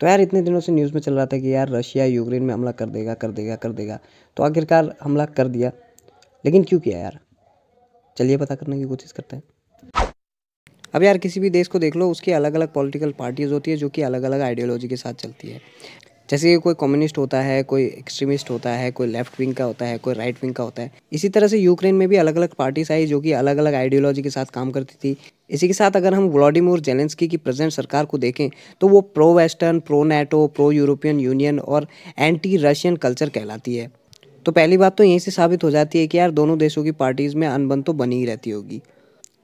तो यार इतने दिनों से न्यूज़ में चल रहा था कि यार रशिया यूक्रेन में हमला कर देगा कर देगा कर देगा तो आखिरकार हमला कर दिया लेकिन क्यों किया यार चलिए पता करने की कोशिश करते हैं अब यार किसी भी देश को देख लो उसकी अलग अलग पॉलिटिकल पार्टीज़ होती है जो कि अलग अलग आइडियोलॉजी के साथ चलती है जैसे कि कोई कम्युनिस्ट होता है कोई एक्सट्रीमिस्ट होता है कोई लेफ्ट विंग का होता है कोई राइट विंग का होता है इसी तरह से यूक्रेन में भी अलग अलग पार्टीज आई जो कि अलग अलग आइडियोलॉजी के साथ काम करती थी इसी के साथ अगर हम व्लाडिमिर जेलेंस्की की प्रेजेंट सरकार को देखें तो वो pro western pro NATO pro European Union और एंटी रशियन कल्चर कहलाती है तो पहली बात तो यहीं से साबित हो जाती है कि यार दोनों देशों की पार्टीज़ में अनबन तो बनी ही रहती होगी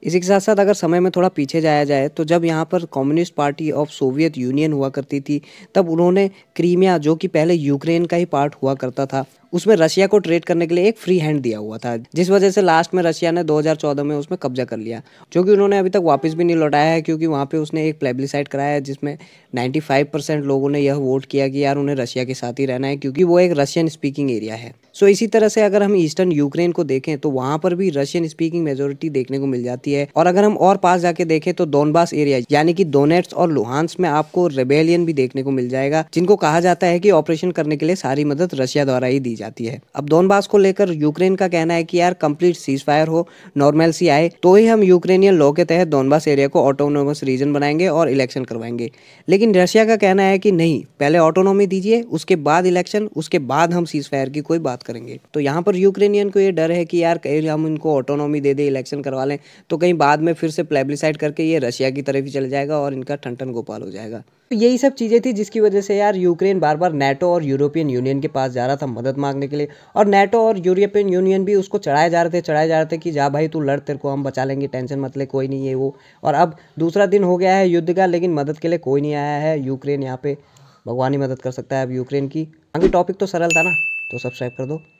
इसी के साथ साथ अगर समय में थोड़ा पीछे जाया जाए तो जब यहाँ पर Communist Party of Soviet Union हुआ करती थी तब उन्होंने क्रीमिया जो कि पहले यूक्रेन का ही पार्ट हुआ करता था उसमें रशिया को ट्रेड करने के लिए एक फ्री हैंड दिया हुआ था जिस वजह से लास्ट में रशिया ने 2014 में उसमें कब्जा कर लिया जो कि उन्होंने अभी तक वापस भी नहीं लौटाया है क्योंकि वहाँ पे उसने एक प्लेब्लिसाइड कराया है जिसमें 95 परसेंट लोगों ने यह वोट किया कि यार उन्हें रशिया के साथ ही रहना है क्योंकि वो एक रशियन स्पीकिंग एरिया है सो so, इसी तरह से अगर हम ईस्टर्न यूक्रेन को देखें तो वहाँ पर भी रशियन स्पीकिंग मेजोरिटी देखने को मिल जाती है और अगर हम और पास जाके देखें तो दोनबास एरिया यानी कि दोनेट्स और लुहानस में आपको रेबेलियन भी देखने को मिल जाएगा जिनको कहा जाता है कि ऑपरेशन करने के लिए सारी मदद रशिया द्वारा ही दी जाती है अब डोनबास को लेकर यूक्रेन का कहना है कि यार कंप्लीट सीज फायर हो नॉर्मल सी आए तो ही हम यूक्रेनियन लॉ के तहत डोनबास एरिया को ऑटोनोमस रीजन बनाएंगे और इलेक्शन करवाएंगे लेकिन रशिया का कहना है कि नहीं पहले ऑटोनोमी दीजिए उसके बाद इलेक्शन उसके बाद हम सीज फायर की कोई बात करेंगे तो यहाँ पर यूक्रेनियन को ये डर है कि यार कहीं हम इनको ऑटोनोमी दे दे इलेक्शन करवा लें तो कहीं बाद में फिर से प्लेबलिसाइड करके ये रशिया की तरफ ही चले जाएगा और इनका ठंठन गोपाल हो जाएगा तो यही सब चीज़ें थी जिसकी वजह से यार यूक्रेन बार बार नेटो और यूरोपियन यूनियन के पास जा रहा था मदद मांगने के लिए और नेटो और यूरोपियन यूनियन भी उसको चढ़ाए जा रहे थे चढ़ाए जा रहे थे कि जा भाई तू लड़ तेरे को हम बचा लेंगे टेंशन मत ले कोई नहीं है वो और अब दूसरा दिन हो गया है युद्ध का लेकिन मदद के लिए कोई नहीं आया है यूक्रेन यहाँ पे भगवान ही मदद कर सकता है अब यूक्रेन की अभी टॉपिक तो सरल था ना तो सब्सक्राइब कर दो